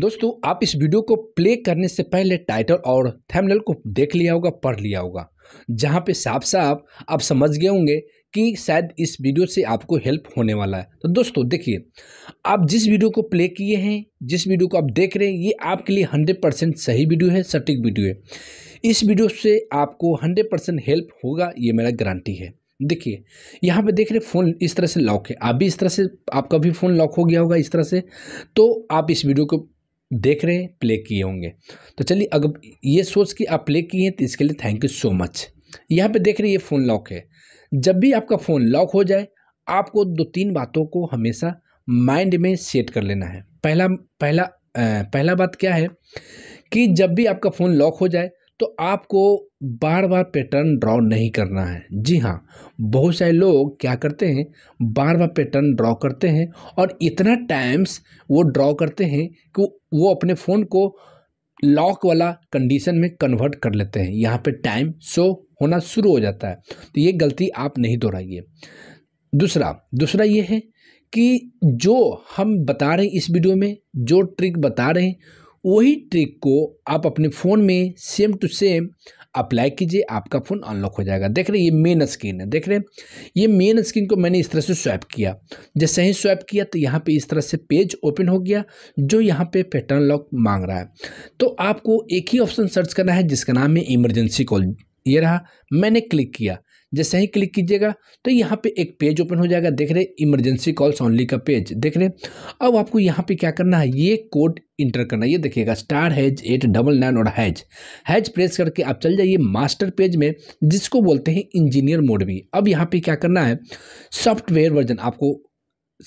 दोस्तों आप इस वीडियो को प्ले करने से पहले टाइटल और थंबनेल को देख लिया होगा पढ़ लिया होगा जहाँ पे साफ साफ आप समझ गए होंगे कि शायद इस वीडियो से आपको हेल्प होने वाला है तो दोस्तों देखिए आप जिस वीडियो को प्ले किए हैं जिस वीडियो को आप देख रहे हैं ये आपके लिए हंड्रेड परसेंट सही वीडियो है सटीक वीडियो है इस वीडियो से आपको हंड्रेड परसेंट हेल्प होगा ये मेरा गारंटी है देखिए यहाँ पे देख रहे फ़ोन इस तरह से लॉक है आप भी इस तरह से आपका भी फ़ोन लॉक हो गया होगा इस तरह से तो आप इस वीडियो को देख रहे हैं प्ले किए होंगे तो चलिए अगर ये सोच के आप प्ले किए हैं तो इसके लिए थैंक यू सो मच यहाँ पे देख रहे हैं ये फ़ोन लॉक है जब भी आपका फ़ोन लॉक हो जाए आपको दो तीन बातों को हमेशा माइंड में सेट कर लेना है पहला पहला आ, पहला बात क्या है कि जब भी आपका फ़ोन लॉक हो जाए तो आपको बार बार पैटर्न ड्रॉ नहीं करना है जी हाँ बहुत सारे लोग क्या करते हैं बार बार पैटर्न ड्रॉ करते हैं और इतना टाइम्स वो ड्रॉ करते हैं कि वो अपने फ़ोन को लॉक वाला कंडीशन में कन्वर्ट कर लेते हैं यहाँ पे टाइम शो होना शुरू हो जाता है तो ये गलती आप नहीं दोहराइए दूसरा दूसरा ये है कि जो हम बता रहे हैं इस वीडियो में जो ट्रिक बता रहे हैं वही ट्रिक को आप अपने फ़ोन में सेम टू सेम अप्लाई कीजिए आपका फ़ोन अनलॉक हो जाएगा देख रहे हैं ये मेन स्क्रीन है देख रहे हैं ये मेन स्क्रीन को मैंने इस तरह से स्वैप किया जैसे ही स्वैप किया तो यहाँ पे इस तरह से पेज ओपन हो गया जो यहाँ पे पैटर्न लॉक मांग रहा है तो आपको एक ही ऑप्शन सर्च करना है जिसका नाम है इमरजेंसी कॉल ये रहा मैंने क्लिक किया जैसे ही क्लिक कीजिएगा तो यहाँ पे एक पेज ओपन हो जाएगा देख रहे इमरजेंसी कॉल्स ऑनली का पेज देख रहे अब आपको यहाँ पे क्या करना है ये कोड इंटर करना ये देखिएगा star hash eight double nine और हैज हैज प्रेस करके आप चल जाइए मास्टर पेज में जिसको बोलते हैं इंजीनियर मोड भी अब यहाँ पे क्या करना है सॉफ्टवेयर वर्जन आपको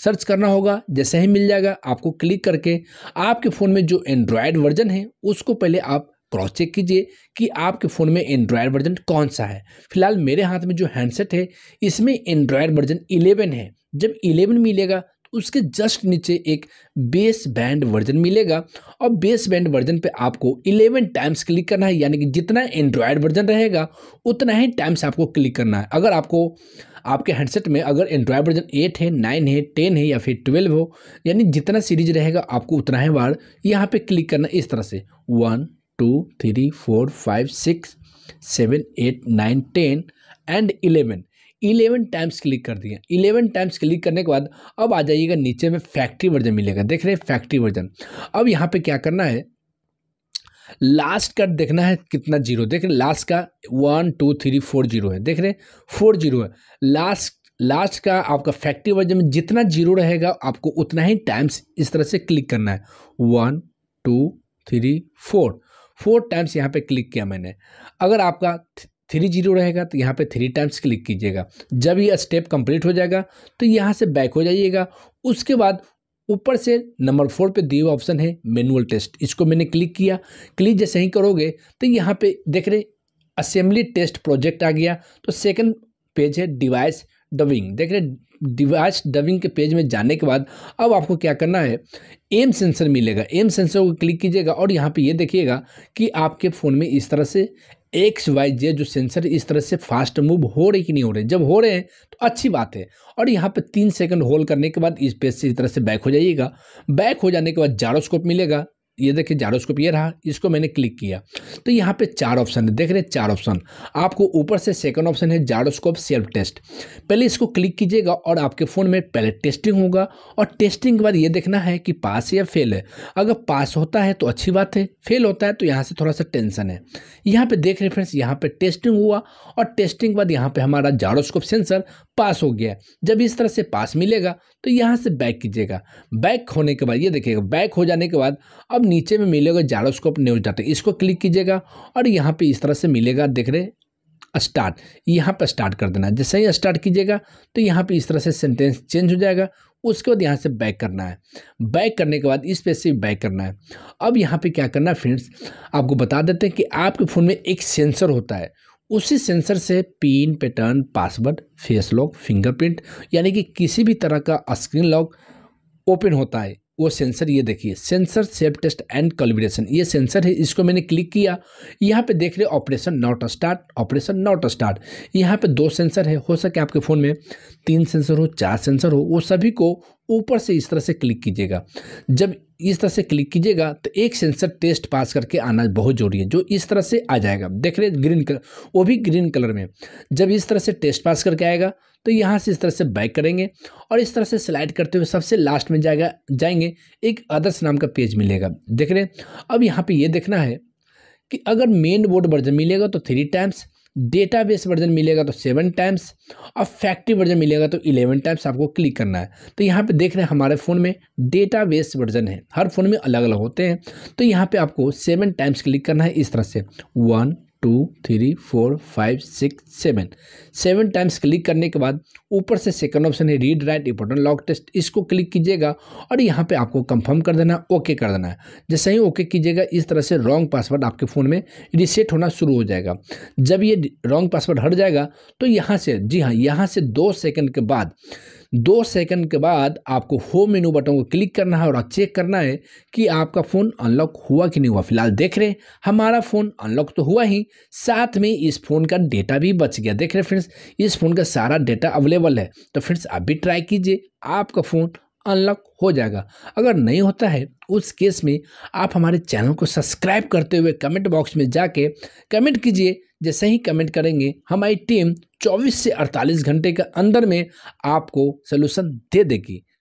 सर्च करना होगा जैसे ही मिल जाएगा आपको क्लिक करके आपके फ़ोन में जो एंड्रॉयड वर्जन है उसको पहले आप क्रॉस चेक कीजिए कि आपके फ़ोन में एंड्रॉयड वर्जन कौन सा है फिलहाल मेरे हाथ में जो हैंडसेट है इसमें एंड्रॉयड वर्जन इलेवन है जब इलेवन मिलेगा तो उसके जस्ट नीचे एक बेस बैंड वर्जन मिलेगा और बेस बैंड वर्जन पे आपको 11 टाइम्स क्लिक करना है यानी कि जितना एंड्रॉयड वर्जन रहेगा उतना ही टाइम्स आपको क्लिक करना है अगर आपको आपके हैंडसेट में अगर एंड्रॉयड वर्जन एट है नाइन है टेन है या फिर ट्वेल्व हो यानी जितना सीरीज रहेगा आपको उतना ही बार यहाँ पर क्लिक करना इस तरह से one two three four five six seven eight nine ten and eleven eleven times click कर दिए इलेवन टाइम्स क्लिक करने के बाद अब आ जाइएगा नीचे में फैक्ट्री वर्जन मिलेगा देख रहे हैं फैक्ट्री वर्जन अब यहाँ पे क्या करना है लास्ट का देखना है कितना जीरो देख रहे लास्ट का one two three four zero है देख रहे फोर जीरो है लास्ट लास्ट का आपका फैक्ट्री वर्जन में जितना जीरो रहेगा आपको उतना ही टाइम्स इस तरह से क्लिक करना है one two three four four times यहाँ पे क्लिक किया मैंने अगर आपका थ्री जीरो रहेगा तो यहाँ पे थ्री टाइम्स क्लिक कीजिएगा जब ये स्टेप कंप्लीट हो जाएगा तो यहाँ से बैक हो जाइएगा उसके बाद ऊपर से नंबर फोर पे दिए ऑप्शन है मैनुअल टेस्ट इसको मैंने क्लिक किया क्लिक जैसे ही करोगे तो यहाँ पे देख रहे असेंबली टेस्ट प्रोजेक्ट आ गया तो सेकंड पेज है डिवाइस डबिंग देख रहे डिवाइस डबिंग के पेज में जाने के बाद अब आपको क्या करना है एम सेंसर मिलेगा एम सेंसर को क्लिक कीजिएगा और यहाँ पे ये देखिएगा कि आपके फ़ोन में इस तरह से एक्स वाई जे जो सेंसर इस तरह से फास्ट मूव हो रहे कि नहीं हो रहे जब हो रहे हैं तो अच्छी बात है और यहाँ पे तीन सेकंड होल्ड करने के बाद इस पेज से इस तरह से बैक हो जाइएगा बैक हो जाने के बाद जारोस्कोप मिलेगा ये देखिए जारोस्कोप ये रहा इसको मैंने क्लिक किया तो यहाँ पे चार ऑप्शन है देख रहे हैं चार ऑप्शन आपको ऊपर से सेकंड ऑप्शन है जारोस्कोप सेल्फ टेस्ट पहले इसको क्लिक कीजिएगा और आपके फ़ोन में पहले टेस्टिंग होगा और टेस्टिंग के बाद ये देखना है कि पास या फेल है अगर पास होता है तो अच्छी बात है फेल होता है तो यहाँ से थोड़ा सा टेंशन है यहाँ पर देख रहे फ्रेंड्स यहाँ पर टेस्टिंग हुआ और टेस्टिंग के बाद यहाँ पर हमारा जारोस्कोप सेंसर पास हो गया जब इस तरह से पास मिलेगा तो यहाँ से बैक कीजिएगा बैक होने के बाद ये देखिएगा बैक हो जाने के बाद अब नीचे में मिलेगा जारोस्कोप न्यूज डाटा इसको क्लिक कीजिएगा और यहाँ पे इस तरह से मिलेगा देख रहे स्टार्ट यहाँ पर स्टार्ट कर देना जैसे ही स्टार्ट कीजिएगा तो यहाँ पे इस तरह से सेंटेंस चेंज हो जाएगा उसके बाद यहाँ से बैक करना है बैक करने के बाद इस पेज से बैक करना है अब यहाँ पर क्या करना है फ्रेंड्स आपको बता देते हैं कि आपके फ़ोन में एक सेंसर होता है उसी सेंसर से pin pattern password face lock fingerprint यानी कि किसी भी तरह का स्क्रीन लॉक ओपन होता है वो सेंसर ये देखिए sensor safe test and calibration ये सेंसर है इसको मैंने क्लिक किया यहाँ पे देख रहे operation not start operation not start यहाँ पे दो सेंसर है हो सके आपके फ़ोन में तीन सेंसर हो चार सेंसर हो वो सभी को ऊपर से इस तरह से क्लिक कीजिएगा जब इस तरह से क्लिक कीजिएगा तो एक सेंसर टेस्ट पास करके आना बहुत जरूरी है जो इस तरह से आ जाएगा देख रहे ग्रीन कलर वो भी ग्रीन कलर में जब इस तरह से टेस्ट पास करके आएगा तो यहाँ से इस तरह से बैक करेंगे और इस तरह से स्लाइड करते हुए सबसे लास्ट में जाएगा जाएंगे एक आदर्श नाम का पेज मिलेगा देख रहे अब यहाँ पर ये देखना है कि अगर मेन बोर्ड वर्जन मिलेगा तो थ्री टाइम्स डेटाबेस वर्जन मिलेगा तो सेवन टाइम्स और फैक्ट्री वर्जन मिलेगा तो इलेवन टाइम्स आपको क्लिक करना है तो यहाँ पे देख रहे हैं हमारे फ़ोन में डेटाबेस वर्जन है हर फ़ोन में अलग अलग होते हैं तो यहाँ पे आपको सेवन टाइम्स क्लिक करना है इस तरह से one two three four five six seven seven times click करने के बाद ऊपर से सेकंड ऑप्शन है read write important lock test इसको क्लिक कीजिएगा और यहाँ पे आपको कंफर्म कर देना है ओके कर देना है जैसे ही ओके कीजिएगा इस तरह से रॉन्ग पासवर्ड आपके फ़ोन में रिसेट होना शुरू हो जाएगा जब ये रॉन्ग पासवर्ड हट जाएगा तो यहाँ से जी हाँ यहाँ से दो सेकेंड के बाद दो सेकंड के बाद आपको होम मेनू बटन को क्लिक करना है और चेक करना है कि आपका फ़ोन अनलॉक हुआ कि नहीं हुआ फिलहाल देख रहे हैं हमारा फ़ोन अनलॉक तो हुआ ही साथ में इस फ़ोन का डेटा भी बच गया देख रहे फ्रेंड्स इस फ़ोन का सारा डेटा अवेलेबल है तो फ्रेंड्स आप भी ट्राई कीजिए आपका फ़ोन अनलॉक हो जाएगा अगर नहीं होता है उस केस में आप हमारे चैनल को सब्सक्राइब करते हुए कमेंट बॉक्स में जाके कमेंट कीजिए जैसे ही कमेंट करेंगे हमारी टीम 24 से 48 घंटे के अंदर में आपको सोल्यूशन दे देगी